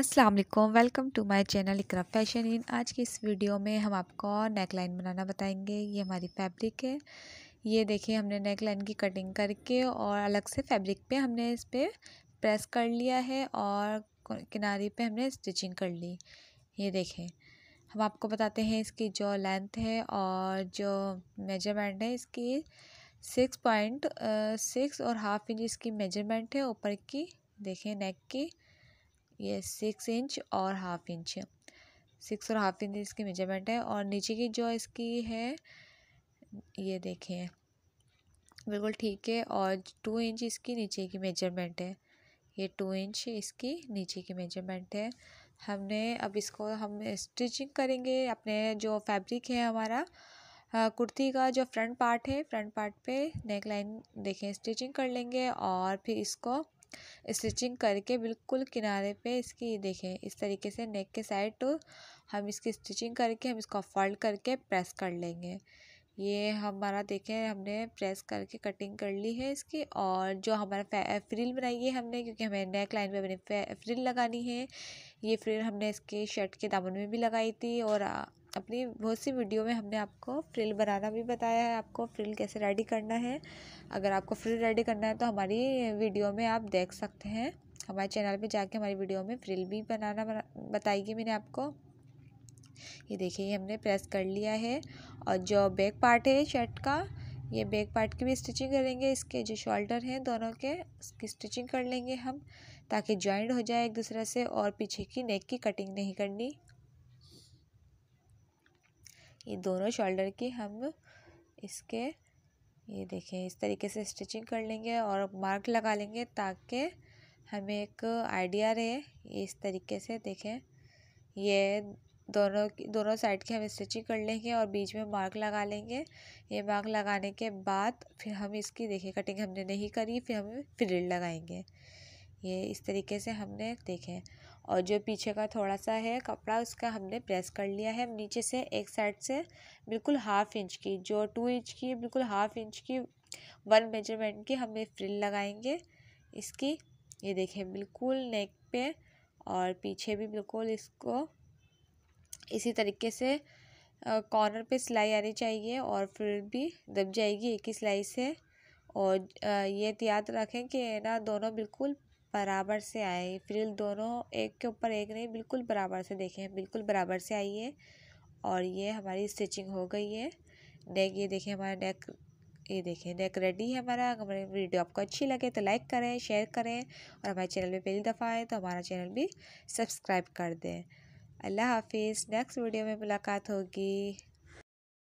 Aslam welcome to my channel Iqra fashion in आज की इस वीडियो में हम आपको नेक लाइन बनाना बताएंगे ये हमारी फैब्रिक है ये देखिए हमने नेक लाइन की कटिंग करके और अलग से फैब्रिक पे हमने इस पर प्रेस कर लिया है और किनारे पे हमने स्टिचिंग कर ली ये देखें हम आपको बताते हैं इसकी जो लेंथ है और जो मेजरमेंट है इसकी सिक्स पॉइंट सिक्स और हाफ इंच इसकी मेजरमेंट है ऊपर की देखें नेक की ये सिक्स इंच और हाफ इंच सिक्स और हाफ इंच इसकी मेजरमेंट है और नीचे की जो इसकी है ये देखें बिल्कुल ठीक है और टू इंच इसकी नीचे की मेजरमेंट है ये टू इंच इसकी नीचे की मेजरमेंट है हमने अब इसको हम स्टिचिंग करेंगे अपने जो फैब्रिक है हमारा हाँ, कुर्ती का जो फ्रंट पार्ट है फ्रंट पार्ट पे नेक लाइन देखें स्टिचिंग कर लेंगे और फिर इसको स्टिचिंग करके बिल्कुल किनारे पे इसकी देखें इस तरीके से नेक के साइड तो हम इसकी स्टिचिंग करके हम इसको फोल्ड करके प्रेस कर लेंगे ये हमारा देखें हमने प्रेस करके कटिंग कर ली है इसकी और जो हमारा फ्रिल बनाई है हमने क्योंकि हमें नेक लाइन पे हमने फ्रिल लगानी है ये फ्रिल हमने इसके शर्ट के दामन में भी लगाई थी और अपनी बहुत सी वीडियो में हमने आपको फ्रिल बनाना भी बताया है आपको फ्रिल कैसे रेडी करना है अगर आपको फ्रिल रेडी करना है तो हमारी वीडियो में आप देख सकते हैं हमारे चैनल पे जाके हमारी वीडियो में फ्रिल भी बनाना बताएगी मैंने आपको ये देखिए ये हमने प्रेस कर लिया है और जो बैक पार्ट है शर्ट का ये बैक पार्ट की भी स्टिचिंग करेंगे इसके जो शोल्डर हैं दोनों के उसकी स्टिचिंग कर लेंगे हम ताकि जॉइंट हो जाए एक दूसरे से और पीछे की नेक की कटिंग नहीं करनी ये दोनों शोल्डर की हम इसके ये देखें इस तरीके से स्टिचिंग कर लेंगे और मार्क लगा लेंगे ताकि हमें एक आइडिया रहे इस तरीके से देखें ये दोनों दोनों साइड की हम स्टिचिंग कर लेंगे और बीच में मार्क लगा लेंगे ये मार्क लगाने के बाद फिर हम इसकी देखें कटिंग हमने नहीं करी फिर हम फ्रिल लगाएंगे ये इस तरीके से हमने देखे और जो पीछे का थोड़ा सा है कपड़ा उसका हमने प्रेस कर लिया है नीचे से एक साइड से बिल्कुल हाफ़ इंच की जो टू इंच की बिल्कुल हाफ़ इंच की वन मेजरमेंट की हमें फ्रिल लगाएंगे इसकी ये देखें बिल्कुल नेक पे और पीछे भी बिल्कुल इसको इसी तरीके से कॉर्नर पे सिलाई आनी चाहिए और फिर भी दब जाएगी एक ही सिलाई से और ये याद रखें कि ना दोनों बिल्कुल बराबर से आए फ्रिल दोनों एक के ऊपर एक नहीं बिल्कुल बराबर से देखें बिल्कुल बराबर से आई है और ये हमारी स्टिचिंग हो गई है नेक ये देखें हमारा नेक ये देखें नेक रेडी है हमारा हमारे वीडियो आपको अच्छी लगे तो लाइक करें शेयर करें और हमारे चैनल में पहली दफ़ा आए तो हमारा चैनल भी सब्सक्राइब कर दें अल्लाह हाफिज़ नेक्स्ट वीडियो में मुलाकात होगी